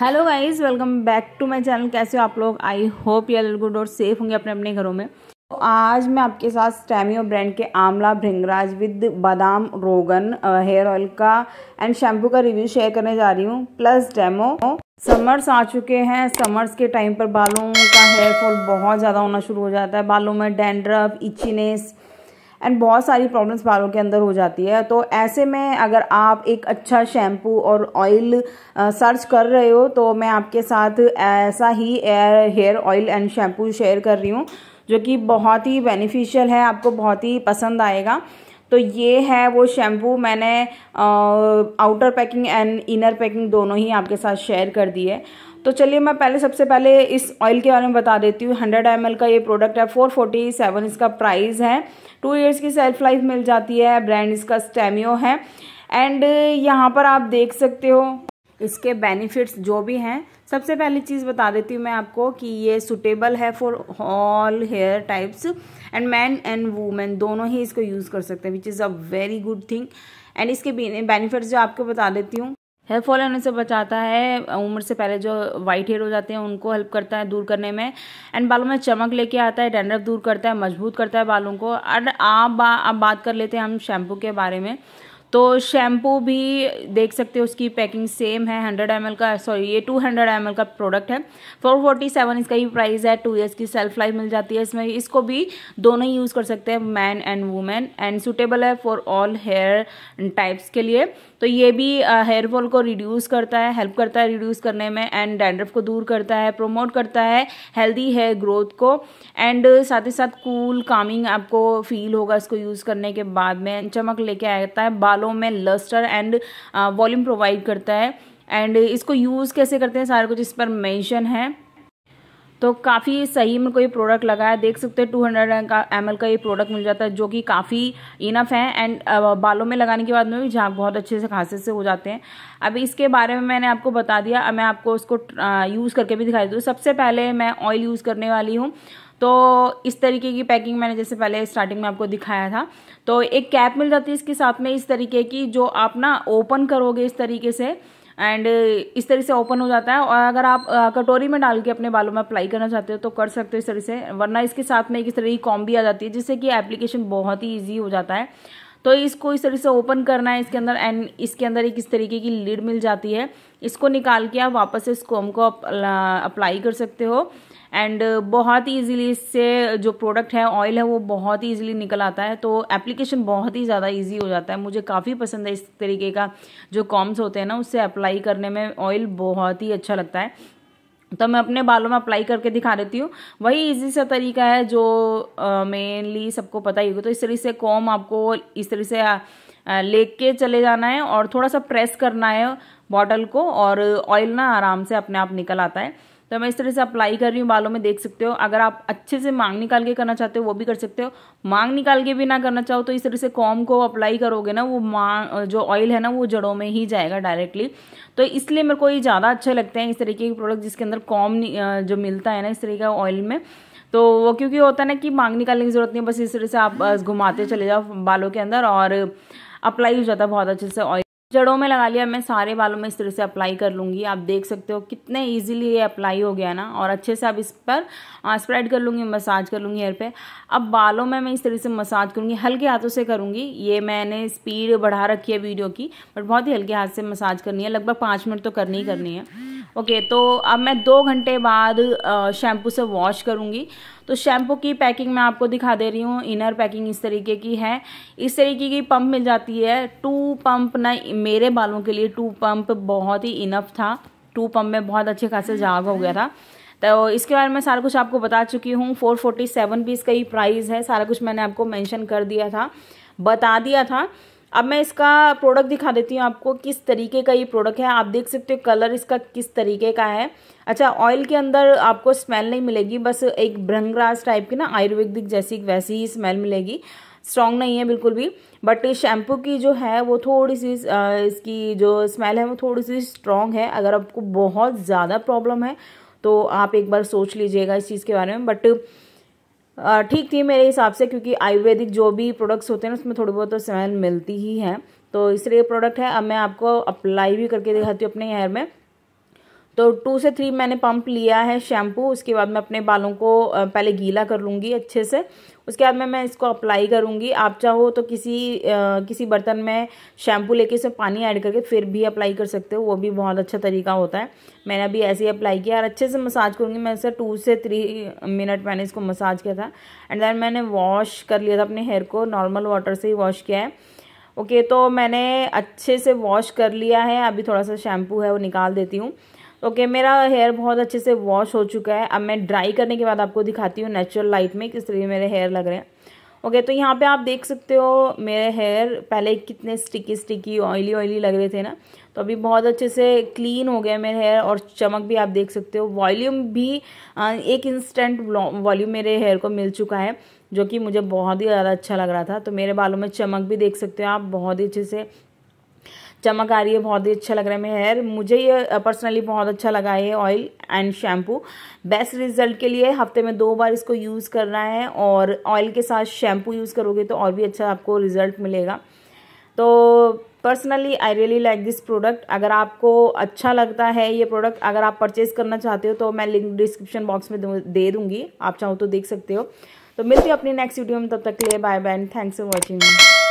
hello guys welcome back to my channel कैसे हो आप लोग I hope you are good और सेफ होंगे अपने अपने घरों में तो आज मैं आपके साथ स्टैमियो ब्रांड के आमला भृंगराज विद बादाम रोगन हेयर ऑयल का एंड शैम्पू का रिव्यू शेयर करने जा रही हूँ प्लस डेमो समर्स आ चुके हैं समर्स के टाइम पर बालों का हेयर फॉल बहुत ज़्यादा होना शुरू हो जाता है बालों में डेंड्रफ इचीनेस एंड बहुत सारी प्रॉब्लम्स बालों के अंदर हो जाती है तो ऐसे में अगर आप एक अच्छा शैम्पू और ऑयल सर्च कर रहे हो तो मैं आपके साथ ऐसा ही एयर hair oil and shampoo share कर रही हूँ जो कि बहुत ही बेनिफिशियल है आपको बहुत ही पसंद आएगा तो ये है वो शैम्पू मैंने outer packing and inner packing दोनों ही आपके साथ शेयर कर दी है तो चलिए मैं पहले सबसे पहले इस ऑयल के बारे में बता देती हूँ हंड्रेड एम का ये प्रोडक्ट है फोर फोर्टी सेवन इसका प्राइस है टू ईयर्स की सेल्फ लाइफ मिल जाती है ब्रांड इसका स्टेमियो है एंड यहाँ पर आप देख सकते हो इसके बेनिफिट्स जो भी हैं सबसे पहली चीज़ बता देती हूँ मैं आपको कि ये सुटेबल है for all hair types and man and women दोनों ही इसको यूज़ कर सकते हैं which is a very good thing and इसके बेनिफिट्स जो आपको बता देती हूँ हेयर फॉल होने से बचाता है उम्र से पहले जो वाइट हेयर हो जाते हैं उनको हेल्प करता है दूर करने में एंड बालों में चमक लेके आता है डेंडरफ दूर करता है मजबूत करता है बालों को एंड आप बा, आप बात कर लेते हैं हम शैम्पू के बारे में तो शैम्पू भी देख सकते हो उसकी पैकिंग सेम है हंड्रेड एम का सॉरी ये टू हंड्रेड एम का प्रोडक्ट है फोर फोर्टी सेवन इसका ही प्राइस है टू ईयर्स की सेल्फ लाइफ मिल जाती है इसमें इसको भी दोनों ही यूज़ कर सकते हैं man and women and suitable है फॉर ऑल हेयर टाइप्स के लिए तो ये भी हेयर uh, फॉल को रिड्यूस करता है हेल्प करता है रिड्यूस करने में एंड डैंड्रफ को दूर करता है प्रोमोट करता है हेल्दी हेयर ग्रोथ को एंड साथ ही साथ कूल कामिंग आपको फील होगा इसको यूज़ करने के बाद में चमक लेके आता है बालों बालों में लस्टर एंड वॉल्यूम प्रोवाइड करता है एंड इसको यूज़ कैसे करते हैं सारा कुछ इस पर मेंशन है तो काफ़ी सही में कोई प्रोडक्ट लगा है देख सकते हैं टू हंड्रेड का एम का ये प्रोडक्ट मिल जाता है जो कि काफ़ी इनफ है एंड बालों में लगाने के बाद में भी झाग बहुत अच्छे से खासे से हो जाते हैं अब इसके बारे में मैंने आपको बता दिया अब मैं आपको उसको यूज़ करके भी दिखाई दूँ सबसे पहले मैं ऑयल यूज़ करने वाली हूँ तो इस तरीके की पैकिंग मैंने जैसे पहले स्टार्टिंग में आपको दिखाया था तो एक कैप मिल जाती है इसके साथ में इस तरीके की जो आप ना ओपन करोगे इस तरीके से एंड uh, इस तरह से ओपन हो जाता है और अगर आप uh, कटोरी में डाल के अपने बालों में अप्लाई करना चाहते हो तो कर सकते हो इस तरह से वरना इसके साथ में एक तरह की कॉम भी आ जाती है जिससे कि एप्लीकेशन बहुत ही ईजी हो जाता है तो इसको इस तरीके से ओपन करना है इसके अंदर एंड इसके अंदर एक इस तरीके की लीड मिल जाती है इसको निकाल के आप वापस इस कॉम को अप्लाई uh, कर सकते हो एंड uh, बहुत ही ईजिली इससे जो प्रोडक्ट है ऑयल है वो बहुत ही ईजिली निकल आता है तो एप्लीकेशन बहुत ही ज़्यादा ईजी हो जाता है मुझे काफ़ी पसंद है इस तरीके का जो कॉम्स होते हैं ना उससे अप्लाई करने में ऑयल बहुत ही अच्छा लगता है तो मैं अपने बालों में अप्लाई करके दिखा देती हूँ वही इजी सा तरीका है जो मेनली uh, सबको पता ही होगा तो इस तरीके से कॉम आपको इस तरीके से ले uh, लेके चले जाना है और थोड़ा सा प्रेस करना है बॉटल को और ऑयल ना आराम से अपने आप निकल आता है तो मैं इस तरह से अप्लाई कर रही हूँ बालों में देख सकते हो अगर आप अच्छे से मांग निकाल के करना चाहते हो वो भी कर सकते हो मांग निकाल के भी ना करना चाहो तो इस तरह से कॉम को अप्लाई करोगे ना वो मांग जो ऑयल है ना वो जड़ों में ही जाएगा डायरेक्टली तो इसलिए मेरे को ये ज़्यादा अच्छे लगते हैं इस तरीके के प्रोडक्ट जिसके अंदर कॉम जो मिलता है ना इस तरह का ऑयल में तो वो क्योंकि होता है ना कि मांग निकालने की ज़रूरत नहीं है बस इस तरह से आप घुमाते चले जाओ बालों के अंदर और अप्लाई हो जाता है बहुत अच्छे से ऑयल जड़ों में लगा लिया मैं सारे बालों में इस तरह से अप्लाई कर लूँगी आप देख सकते हो कितने इजीली ये अप्लाई हो गया ना और अच्छे से अब इस पर स्प्रेड कर लूँगी मसाज कर लूँगी हेयर पे अब बालों में मैं इस तरह से मसाज करूँगी हल्के हाथों से करूँगी ये मैंने स्पीड बढ़ा रखी है वीडियो की बट बहुत ही हल्के हाथ से मसाज करनी है लगभग पाँच मिनट तो करनी ही करनी है ओके तो अब मैं दो घंटे बाद शैम्पू से वॉश करूँगी तो शैम्पू की पैकिंग मैं आपको दिखा दे रही हूँ इनर पैकिंग इस तरीके की है इस तरीके की पंप मिल जाती है टू पंप ना मेरे बालों के लिए टू पंप बहुत ही इनफ था टू पंप में बहुत अच्छे खासे जाग हो गया था तो इसके बारे में सारा कुछ आपको बता चुकी हूँ फोर फोर्टी सेवन भी इसका ही प्राइस है सारा कुछ मैंने आपको मेंशन कर दिया था बता दिया था अब मैं इसका प्रोडक्ट दिखा देती हूँ आपको किस तरीके का ये प्रोडक्ट है आप देख सकते हो कलर इसका किस तरीके का है अच्छा ऑयल के अंदर आपको स्मेल नहीं मिलेगी बस एक भ्रंगराज टाइप की ना आयुर्वेदिक जैसी वैसी ही स्मेल मिलेगी स्ट्रॉन्ग नहीं है बिल्कुल भी बट शैम्पू की जो है वो थोड़ी सी इसकी जो स्मेल है वो थोड़ी सी स्ट्रॉन्ग है अगर आपको बहुत ज़्यादा प्रॉब्लम है तो आप एक बार सोच लीजिएगा इस चीज़ के बारे में बट ठीक थी मेरे हिसाब से क्योंकि आयुर्वेदिक जो भी प्रोडक्ट्स होते हैं उसमें थोड़ी बहुत तो स्मेल मिलती ही है तो इसलिए प्रोडक्ट है अब मैं आपको अप्लाई भी करके दिखाती हूँ अपने हेयर में तो टू से थ्री मैंने पंप लिया है शैम्पू उसके बाद मैं अपने बालों को पहले गीला कर लूँगी अच्छे से उसके बाद में मैं इसको अप्लाई करूँगी आप चाहो तो किसी आ, किसी बर्तन में शैम्पू लेके इसमें पानी ऐड करके फिर भी अप्लाई कर सकते हो वो भी बहुत अच्छा तरीका होता है मैंने अभी ऐसे ही अप्लाई किया और अच्छे से मसाज करूँगी मैं इसे टू से थ्री मिनट मैंने इसको मसाज किया था एंड देन मैंने वॉश कर लिया था अपने हेयर को नॉर्मल वाटर से ही वॉश किया है ओके तो मैंने अच्छे से वॉश कर लिया है अभी थोड़ा सा शैम्पू है वो निकाल देती हूँ ओके okay, मेरा हेयर बहुत अच्छे से वॉश हो चुका है अब मैं ड्राई करने के बाद आपको दिखाती हूँ नेचुरल लाइट में किस तरीके मेरे हेयर लग रहे हैं ओके okay, तो यहाँ पे आप देख सकते हो मेरे हेयर पहले कितने स्टिकी स्टिकी ऑयली ऑयली लग रहे थे ना तो अभी बहुत अच्छे से क्लीन हो गया मेरे हेयर और चमक भी आप देख सकते हो वॉल्यूम भी एक इंस्टेंट वॉल्यूम मेरे हेयर को मिल चुका है जो कि मुझे बहुत ही ज़्यादा अच्छा लग रहा था तो मेरे बालों में चमक भी देख सकते हो आप बहुत ही अच्छे से चमक आ रही है बहुत ही अच्छा लग रहा है मेरा हेयर मुझे ये पर्सनली बहुत अच्छा लगा ये oil and shampoo best result के लिए हफ्ते में दो बार इसको यूज़ करना है और ऑयल के साथ शैम्पू यूज़ करोगे तो और भी अच्छा आपको रिजल्ट मिलेगा तो personally I really like this product अगर आपको अच्छा लगता है ये प्रोडक्ट अगर आप परचेज करना चाहते हो तो मैं लिंक डिस्क्रिप्शन बॉक्स में दे दूँगी आप चाहो तो देख सकते हो तो मिलती हूँ अपनी नेक्स्ट वीडियो में तब तक के लिए bye bye thanks for watching